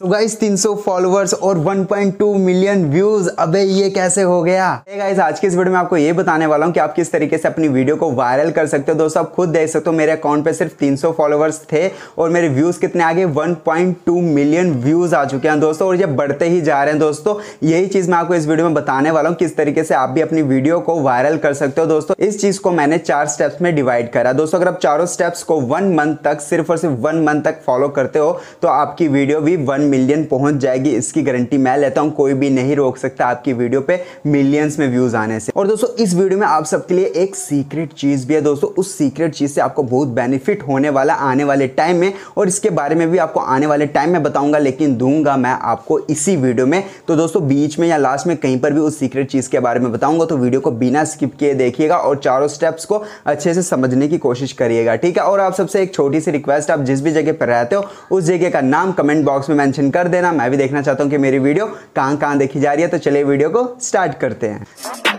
so guys 300 followers और 1.2 million views अबे ये कैसे हो गया hey आज के इस वीडियो में आपको ये बताने वाला हूँ कि आप किस तरीके से अपनी वीडियो को वायरल कर सकते हो दोस्तों आप खुद देख सकते हो मेरे अकाउंट पे सिर्फ 300 फॉलोअर्स थे और मेरे व्यूज कितने आगे 1.2 मिलियन व्यूज आ चुके हैं दोस्तों और ये बढ़ते ही जा रहे हैं दोस्तों यही चीज मैं आपको इस वीडियो में बताने वाला हूँ किस तरीके से आप भी अपनी वीडियो को वायरल कर सकते हो दोस्तों इस चीज को मैंने चार स्टेप्स में डिवाइड करा दोस्तों अगर आप चारों स्टेप्स को वन मंथ तक सिर्फ और सिर्फ वन मंथ तक फॉलो करते हो तो आपकी वीडियो भी वन मिलियन पहुंच जाएगी इसकी गारंटी मैं लेता हूं कोई भी नहीं रोक सकता आपकी वीडियो पे मिलियंस में व्यूज आने से और दोस्तों इस वीडियो में आप सबके लिए एक सीक्रेट चीज भी है दोस्तों उस सीक्रेट चीज से आपको बहुत बेनिफिट होने वाला आने वाले टाइम में और इसके बारे में भी आपको आने वाले टाइम में बताऊंगा लेकिन दूंगा मैं आपको इसी वीडियो में तो दोस्तों बीच में या लास्ट में कहीं पर भी उस सीक्रेट चीज के बारे में बताऊंगा तो वीडियो को बिना स्किप किए देखिएगा और चारों स्टेप्स को अच्छे से समझने की कोशिश करिएगा ठीक है और आप सबसे एक छोटी सी रिक्वेस्ट आप जिस भी जगह पर रहते हो उस जगह का नाम कमेंट बॉक्स में मेंशन कर देना मैं भी देखना चाहता हूँ कि मेरी वीडियो कहाँ कहाँ देखी जा रही है तो चलिए वीडियो को स्टार्ट करते हैं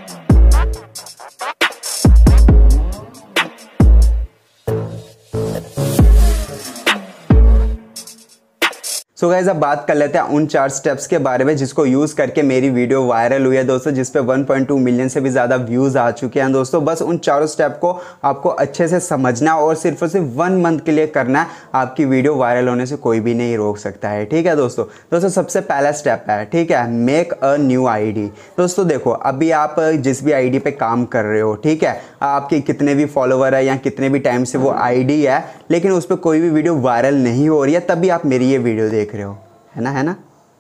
सो so गाइज अब बात कर लेते हैं उन चार स्टेप्स के बारे में जिसको यूज़ करके मेरी वीडियो वायरल हुई है दोस्तों जिसपे 1.2 मिलियन से भी ज़्यादा व्यूज़ आ चुके हैं दोस्तों बस उन चारों स्टेप को आपको अच्छे से समझना और सिर्फ और सिर्फ वन मंथ के लिए करना है आपकी वीडियो वायरल होने से कोई भी नहीं रोक सकता है ठीक है दोस्तों दोस्तों सबसे पहला स्टेप है ठीक है मेक अ न्यू आई दोस्तों देखो अभी आप जिस भी आई डी काम कर रहे हो ठीक है आपके कितने भी फॉलोवर है या कितने भी टाइम से वो आई है लेकिन उस पर कोई भी वीडियो वायरल नहीं हो रही है तभी आप मेरी ये वीडियो देख रहे हो है ना है ना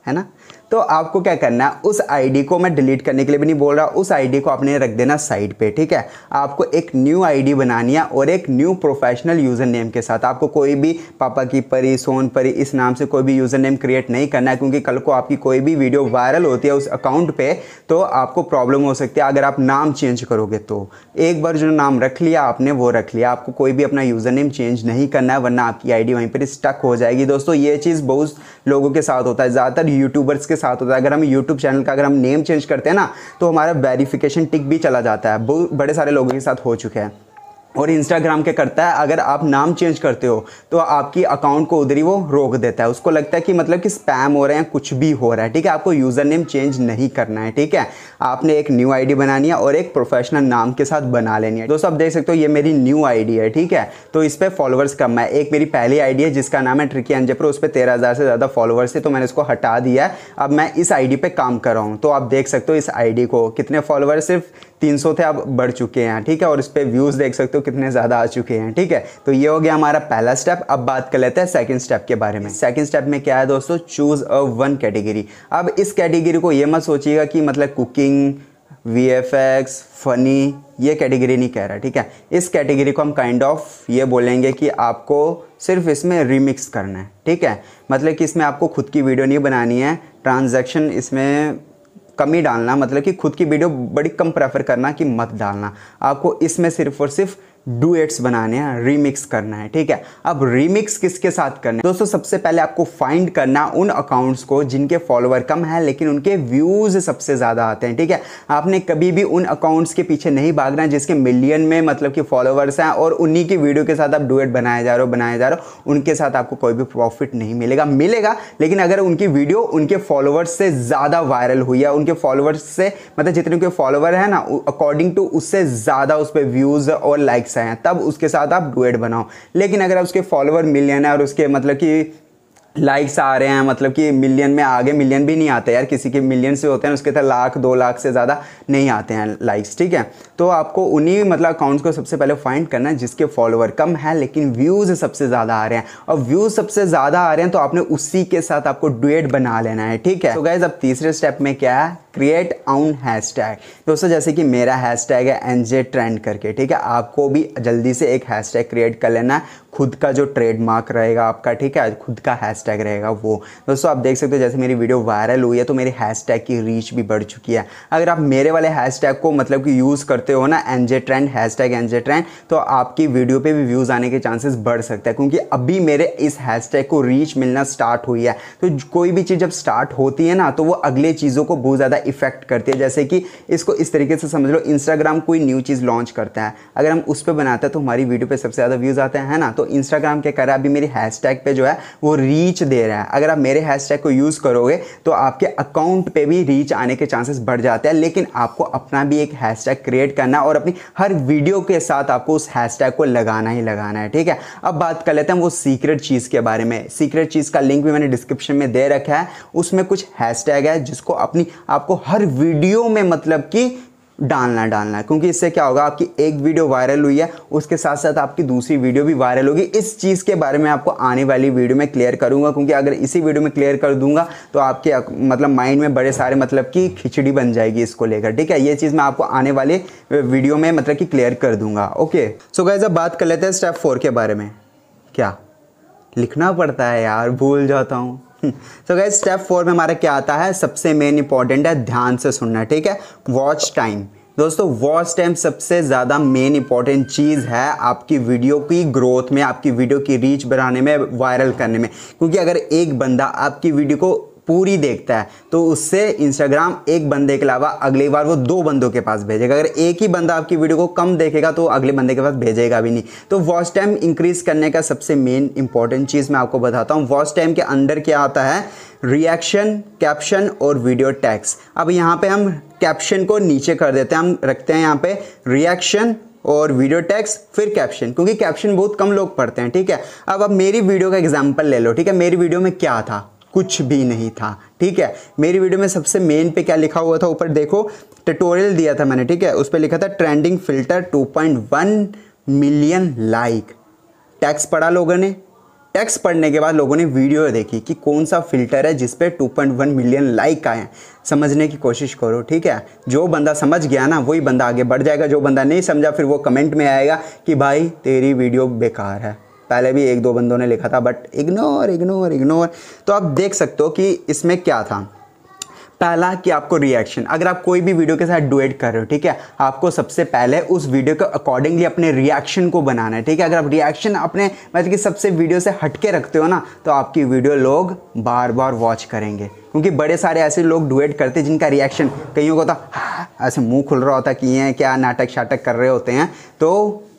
है ना तो आपको क्या करना है उस आईडी को मैं डिलीट करने के लिए भी नहीं बोल रहा उस आईडी को आपने रख देना साइड पे ठीक है आपको एक न्यू आईडी बनानी है और एक न्यू प्रोफेशनल यूज़र नेम के साथ आपको कोई भी पापा की परी सोन परी इस नाम से कोई भी यूज़र नेम क्रिएट नहीं करना है क्योंकि कल को आपकी कोई भी वीडियो वायरल होती है उस अकाउंट पर तो आपको प्रॉब्लम हो सकती है अगर आप नाम चेंज करोगे तो एक बार जो नाम रख लिया आपने वो रख लिया आपको कोई भी अपना यूज़र नेम चेंज नहीं करना है वरना आपकी आईडी वहीं पर स्टक हो जाएगी दोस्तों ये चीज़ बहुत लोगों के साथ होता है ज़्यादातर यूट्यूबर्स के साथ होता है अगर हम यूट्यूब चैनल का अगर हम नेम चेंज करते हैं ना तो हमारा वेरिफिकेशन टिक भी चला जाता है बड़े सारे लोगों के साथ हो चुके हैं और इंस्टाग्राम के करता है अगर आप नाम चेंज करते हो तो आपकी अकाउंट को उधर ही वो रोक देता है उसको लगता है कि मतलब कि स्पैम हो रहे हैं कुछ भी हो रहा है ठीक है आपको यूज़र नेम चेंज नहीं करना है ठीक है आपने एक न्यू आईडी बनानी है और एक प्रोफेशनल नाम के साथ बना लेनी है दोस्तों आप देख सकते हो ये मेरी न्यू आईडी है ठीक है तो इस पर फॉलोअर्स कम है एक मेरी पहली आई है जिसका नाम है ट्रिकी अंजप्रो उस पर तेरह से ज़्यादा फॉलोअर्स है तो मैंने इसको हटा दिया है अब मैं इस आई डी काम कर रहा हूँ तो आप देख सकते हो इस आई को कितने फॉलोअर्स सिर्फ 300 थे अब बढ़ चुके हैं ठीक है और इस पर व्यूज़ देख सकते हो कितने ज़्यादा आ चुके हैं ठीक है तो ये हो गया हमारा पहला स्टेप अब बात कर लेते हैं सेकंड स्टेप के बारे में सेकंड स्टेप में क्या है दोस्तों चूज़ अ वन कैटेगरी अब इस कैटेगरी को ये मत सोचिएगा कि मतलब cooking V F X funny ये कैटेगरी नहीं कह रहा ठीक है इस कैटेगरी को हम काइंड kind ऑफ of ये बोलेंगे कि आपको सिर्फ इसमें रिमिक्स करना है ठीक है मतलब कि इसमें आपको खुद की वीडियो नहीं बनानी है ट्रांजैक्शन इसमें कम ही डालना मतलब कि खुद की वीडियो बड़ी कम प्रेफर करना कि मत डालना आपको इसमें सिर्फ और सिर्फ डुएट्स बनाने हैं रीमिक्स करना है ठीक है अब रीमिक्स किसके साथ करना है दोस्तों सबसे पहले आपको फाइंड करना उन अकाउंट्स को जिनके फॉलोअर कम हैं लेकिन उनके व्यूज़ सबसे ज़्यादा आते हैं ठीक है आपने कभी भी उन अकाउंट्स के पीछे नहीं भागना जिसके मिलियन में मतलब कि फॉलोअर्स हैं और उन्हीं की वीडियो के साथ आप डुएट बनाए जा रहे हो बनाए जा रहे हो उनके साथ आपको कोई भी प्रॉफिट नहीं मिलेगा मिलेगा लेकिन अगर उनकी वीडियो उनके फॉलोअर्स से ज़्यादा वायरल हुई है उनके फॉलोअर्स से मतलब जितने उनके फॉलोअर हैं ना अकॉर्डिंग टू उससे ज़्यादा उस पर व्यूज़ और लाइक्स है तब उसके साथ आप डुएट बनाओ लेकिन अगर उसके फॉलोअर मिलियन है और उसके मतलब कि लाइक्स आ रहे हैं मतलब कि मिलियन में आगे मिलियन भी नहीं आते यार किसी के मिलियन से होते हैं उसके तरह लाख दो लाख से ज़्यादा नहीं आते हैं लाइक्स ठीक है तो आपको उन्हीं मतलब अकाउंट्स को सबसे पहले फाइंड करना है जिसके फॉलोअर कम है लेकिन व्यूज़ सबसे ज़्यादा आ रहे हैं और व्यूज़ सबसे ज़्यादा आ रहे हैं तो आपने उसी के साथ आपको डुएट बना लेना है ठीक है तो गाइज अब तीसरे स्टेप में क्या है क्रिएट आउन हैश टैग दोस्तों जैसे कि मेरा हैश टैग है एन ट्रेंड करके ठीक है आपको भी जल्दी से एक हैश टैग क्रिएट कर लेना है खुद का जो ट्रेडमार्क रहेगा आपका ठीक है खुद का हैशटैग रहेगा वो दोस्तों आप देख सकते हो जैसे मेरी वीडियो वायरल हुई है तो मेरे हैशटैग की रीच भी बढ़ चुकी है अगर आप मेरे वाले हैशटैग को मतलब कि यूज़ करते हो ना N J trend hashtag N J trend तो आपकी वीडियो पर भी व्यूज़ आने के चांसेस बढ़ सकते हैं क्योंकि अभी मेरे इस हैशटैग को रीच मिलना स्टार्ट हुई है तो कोई भी चीज़ जब स्टार्ट होती है ना तो वो अगले चीज़ों को बहुत ज़्यादा इफेक्ट करती है जैसे कि इसको इस तरीके से समझ लो इंस्टाग्राम कोई न्यू चीज़ लॉन्च करता है अगर हम उस पर बनाते हैं तो हमारी वीडियो पर सबसे ज़्यादा व्यूज़ आते हैं ना तो इंस्टाग्राम के करा अभी मेरी हैशटैग पे जो है वो रीच दे रहा है अगर आप मेरे हैशटैग को यूज़ करोगे तो आपके अकाउंट पे भी रीच आने के चांसेस बढ़ जाते हैं लेकिन आपको अपना भी एक हैशटैग क्रिएट करना और अपनी हर वीडियो के साथ आपको उस हैशटैग को लगाना ही लगाना है ठीक है अब बात कर लेते हैं वो सीक्रेट चीज़ के बारे में सीक्रेट चीज़ का लिंक भी मैंने डिस्क्रिप्शन में दे रखा है उसमें कुछ हैशटैग है जिसको अपनी आपको हर वीडियो में मतलब कि डालना डालना है क्योंकि इससे क्या होगा आपकी एक वीडियो वायरल हुई है उसके साथ साथ आपकी दूसरी वीडियो भी वायरल होगी इस चीज़ के बारे में आपको आने वाली वीडियो में क्लियर करूंगा क्योंकि अगर इसी वीडियो में क्लियर कर दूंगा तो आपके मतलब माइंड में बड़े सारे मतलब की खिचड़ी बन जाएगी इसको लेकर ठीक है ये चीज़ मैं आपको आने वाले वीडियो में मतलब कि क्लियर कर दूंगा ओके सो गैज अब बात कर लेते हैं स्टेप फोर के बारे में क्या लिखना पड़ता है यार भूल जाता हूँ तो गए स्टेप फोर में हमारा क्या आता है सबसे मेन इंपॉर्टेंट है ध्यान से सुनना ठीक है वॉच टाइम दोस्तों वॉच टाइम सबसे ज़्यादा मेन इंपॉर्टेंट चीज़ है आपकी वीडियो की ग्रोथ में आपकी वीडियो की रीच बढ़ाने में वायरल करने में क्योंकि अगर एक बंदा आपकी वीडियो को पूरी देखता है तो उससे इंस्टाग्राम एक बंदे के अलावा अगली बार वो दो बंदों के पास भेजेगा अगर एक ही बंदा आपकी वीडियो को कम देखेगा तो अगले बंदे के पास भेजेगा भी नहीं तो वॉच टाइम इंक्रीज़ करने का सबसे मेन इंपॉर्टेंट चीज़ मैं आपको बताता हूँ वॉच टाइम के अंदर क्या आता है रिएक्शन कैप्शन और वीडियो टैक्स अब यहाँ पर हम कैप्शन को नीचे कर देते हैं हम रखते हैं यहाँ पर रिएक्शन और वीडियो टैक्स फिर कैप्शन क्योंकि कैप्शन बहुत कम लोग पढ़ते हैं ठीक है अब अब मेरी वीडियो का एग्जाम्पल ले लो ठीक है मेरी वीडियो में क्या था कुछ भी नहीं था ठीक है मेरी वीडियो में सबसे मेन पे क्या लिखा हुआ था ऊपर देखो ट्यूटोरियल दिया था मैंने ठीक है उस पर लिखा था trending filter 2.1 million like text पढ़ा लोगों ने टैक्स पढ़ने के बाद लोगों ने वीडियो देखी कि कौन सा फिल्टर है two point one million like आए समझने की कोशिश करो ठीक है जो बंदा समझ गया ना वही बंदा आगे बढ़ जाएगा जो बंदा नहीं समझा फिर वो कमेंट में आएगा कि भाई तेरी वीडियो बेकार है पहले भी एक दो बंदों ने लिखा था बट इग्नोर इग्नोर इग्नोर तो आप देख सकते हो कि इसमें क्या था पहला कि आपको रिएक्शन अगर आप कोई भी वीडियो के साथ डुएट कर रहे हो ठीक है आपको सबसे पहले उस वीडियो के अकॉर्डिंगली अपने रिएक्शन को बनाना है ठीक है अगर आप रिएक्शन अपने मतलब कि सबसे वीडियो से हटके रखते हो ना तो आपकी वीडियो लोग बार बार वॉच करेंगे क्योंकि बड़े सारे ऐसे लोग डुएट करते हैं जिनका रिएक्शन कईयों को तो ऐसे मुंह खुल रहा होता कि ये क्या नाटक शाटक कर रहे होते हैं तो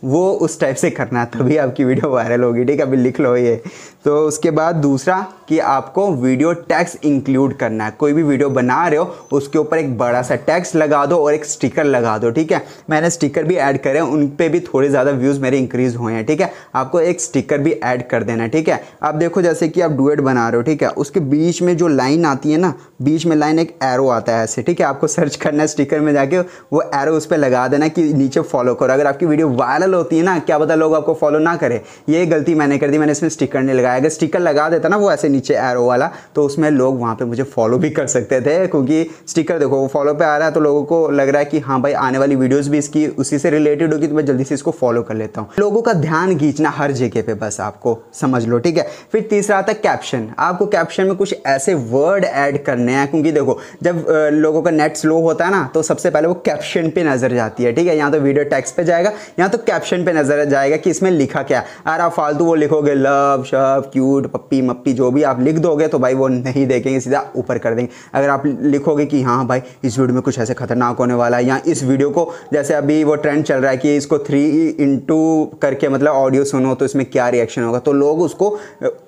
वो उस टाइप से करना तभी आपकी वीडियो वायरल होगी ठीक है अभी लिख लो ये तो उसके बाद दूसरा कि आपको वीडियो टैक्स इंक्लूड करना है कोई भी वीडियो बना रहे हो उसके ऊपर एक बड़ा सा टैक्स लगा दो और एक स्टिकर लगा दो ठीक है मैंने स्टिकर भी ऐड करे उन पर भी थोड़े ज़्यादा व्यूज़ मेरे इंक्रीज़ हुए हैं ठीक है आपको एक स्टिकर भी ऐड कर देना ठीक है आप देखो जैसे कि आप डुएट बना रहे हो ठीक है उसके बीच में जो लाइन आती है ना बीच में लाइन एक एरो आता है ऐसे ठीक है आपको सर्च करना है स्टिकर में जाके वो एरो उस पर लगा देना कि नीचे फॉलो करो अगर आपकी वीडियो वायरल बदल होती है ना क्या पता लोग आपको फॉलो ना करें ये गलती मैंने कर दी मैंने इसमें स्टिकर नहीं लगाया अगर स्टिकर लगा देता ना वो ऐसे नीचे एरो वाला तो उसमें लोग वहाँ पर मुझे फॉलो भी कर सकते थे क्योंकि स्टिकर देखो वो फॉलो पर आ रहा है तो लोगों को लग रहा है कि हाँ भाई आने वाली वीडियोज़ भी इसकी उसी से रिलेटेड होगी तो मैं जल्दी से इसको फॉलो कर लेता हूँ लोगों का ध्यान खींचना हर जगह पर बस आपको समझ लो ठीक है फिर तीसरा आता कैप्शन आपको कैप्शन में कुछ ऐसे वर्ड ऐड करने हैं क्योंकि देखो जब लोगों का नेट स्लो होता है ना तो सबसे पहले वो कैप्शन पे नज़र जाती है ठीक है यहाँ तो वीडियो टेक्स्ट पे जाएगा यहाँ तो कैप्शन कैप्शन पे नजर जाएगा कि इसमें लिखा क्या है अगर आप फालतू वो लिखोगे लव शव क्यूट पप्पी मप्पी जो भी आप लिख दोगे तो भाई वो नहीं देखेंगे सीधा ऊपर कर देंगे अगर आप लिखोगे कि हाँ भाई इस वीडियो में कुछ ऐसे खतरनाक होने वाला है या इस वीडियो को जैसे अभी वो ट्रेंड चल रहा है कि इसको थ्री इंटू करके मतलब ऑडियो सुनो तो इसमें क्या रिएक्शन होगा तो लोग उसको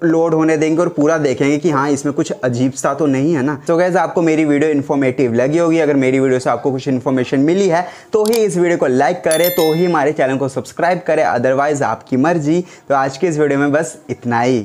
लोड होने देंगे और पूरा देखेंगे कि हाँ इसमें कुछ अजीब सा तो नहीं है ना तो गैस आपको मेरी वीडियो इन्फॉर्मेटिव लगी होगी अगर मेरी वीडियो से आपको कुछ इन्फॉर्मेशन मिली है तो ही इस वीडियो को लाइक करें तो ही हमारे चैनल को सब्सक्राइब करें अदरवाइज़ आपकी मर्जी तो आज के इस वीडियो में बस इतना ही